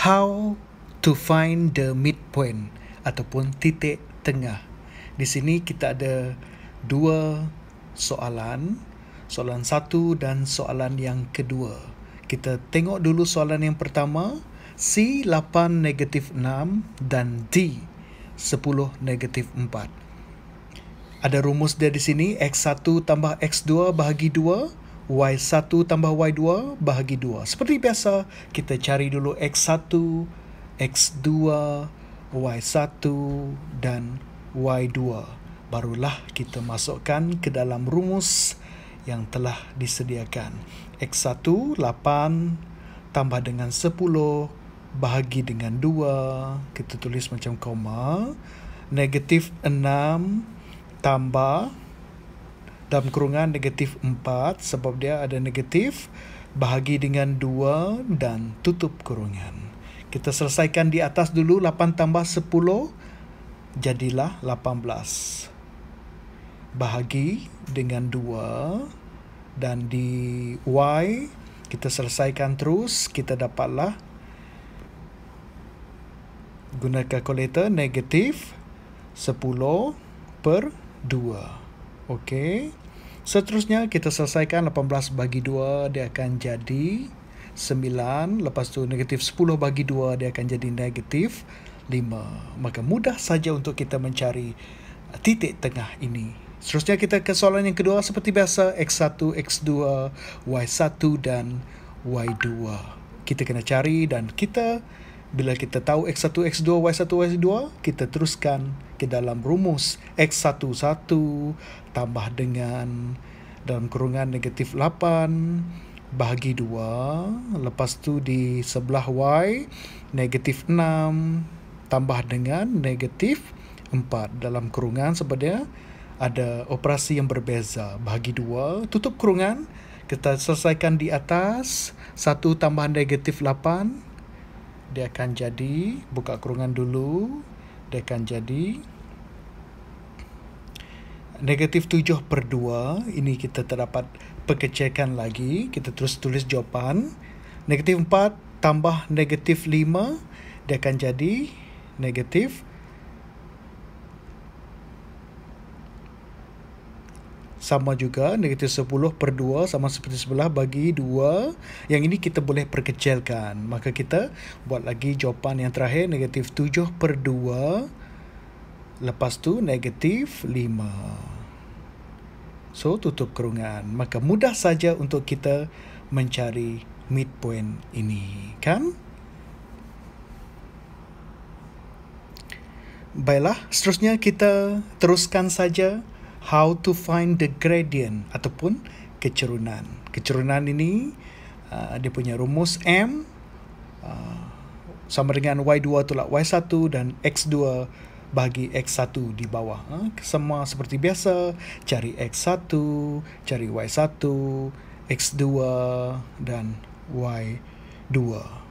How to find the midpoint ataupun titik tengah. Di sini kita ada dua soalan. Soalan satu dan soalan yang kedua. Kita tengok dulu soalan yang pertama. C 8 negatif 6 dan D 10 negatif 4. Ada rumus dia di sini. X1 tambah X2 bahagi Y1 tambah Y2 bahagi 2. Seperti biasa, kita cari dulu X1, X2, Y1 dan Y2. Barulah kita masukkan ke dalam rumus yang telah disediakan. X1, 8 tambah dengan 10 bahagi dengan 2. Kita tulis macam koma. Negatif 6 tambah dalam kurungan negatif 4 sebab dia ada negatif bahagi dengan 2 dan tutup kurungan. Kita selesaikan di atas dulu 8 tambah 10 jadilah 18. Bahagi dengan 2 dan di y kita selesaikan terus kita dapatlah guna kalkulator negatif 10 per 2. Okey. Seterusnya kita selesaikan 18 bagi 2 dia akan jadi 9 lepas tu negatif 10 bagi 2 dia akan jadi negatif 5. Maka mudah saja untuk kita mencari titik tengah ini. Seterusnya kita ke soalan yang kedua seperti biasa x1, x2, y1 dan y2. Kita kena cari dan kita bila kita tahu X1, X2, Y1, Y2, kita teruskan ke dalam rumus X11 tambah dengan dalam kurungan negatif 8 bahagi 2. Lepas tu di sebelah Y, negatif 6 tambah dengan negatif 4. Dalam kurungan sebenarnya ada operasi yang berbeza. Bahagi 2, tutup kurungan, kita selesaikan di atas 1 tambahan negatif 8 dia akan jadi buka kurungan dulu dia akan jadi negatif 7 per 2 ini kita terdapat pekecekan lagi kita terus tulis jawapan negatif 4 tambah negatif 5 dia akan jadi negatif sama juga negatif 10 per 2 sama seperti sebelah bagi 2 yang ini kita boleh perkecilkan maka kita buat lagi jawapan yang terakhir negatif 7 per 2 lepas tu negatif 5 so tutup kerungan maka mudah saja untuk kita mencari midpoint ini kan Baiklah, seterusnya kita teruskan saja how to find the gradient ataupun kecerunan. Kecerunan ini uh, dia punya rumus M uh, sama dengan Y2 tolak Y1 dan X2 bagi X1 di bawah. Ha? Semua seperti biasa, cari X1, cari Y1, X2 dan Y2. 2.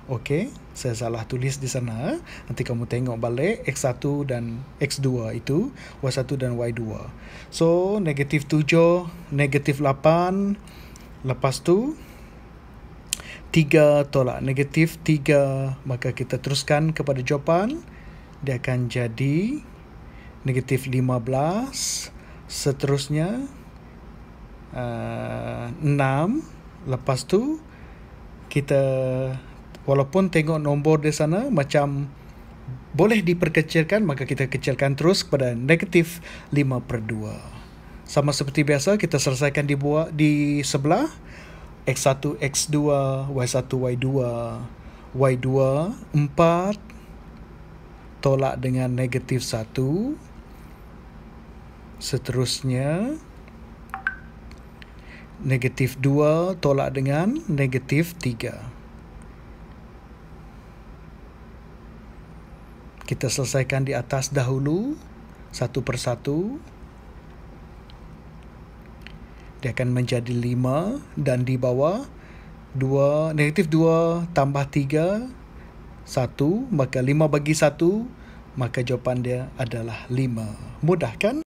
Okey, saya salah tulis di sana. Nanti kamu tengok balik x1 dan x2 itu, y1 dan y2. So, negatif 7, negatif 8. Lepas tu, 3 tolak negatif 3. Maka kita teruskan kepada jawapan. Dia akan jadi negatif 15. Seterusnya, uh, eh, 6. Lepas tu, kita walaupun tengok nombor di sana macam boleh diperkecilkan maka kita kecilkan terus kepada negatif 5 per 2 sama seperti biasa kita selesaikan di, bawah di sebelah X1, X2, Y1, Y2 Y2, 4 tolak dengan negatif 1 seterusnya negatif 2 tolak dengan negatif 3 Kita selesaikan di atas dahulu satu persatu. Dia akan menjadi 5 dan di bawah dua negatif 2 tambah 3, 1, maka 5 bagi 1, maka jawapan dia adalah 5. Mudah kan?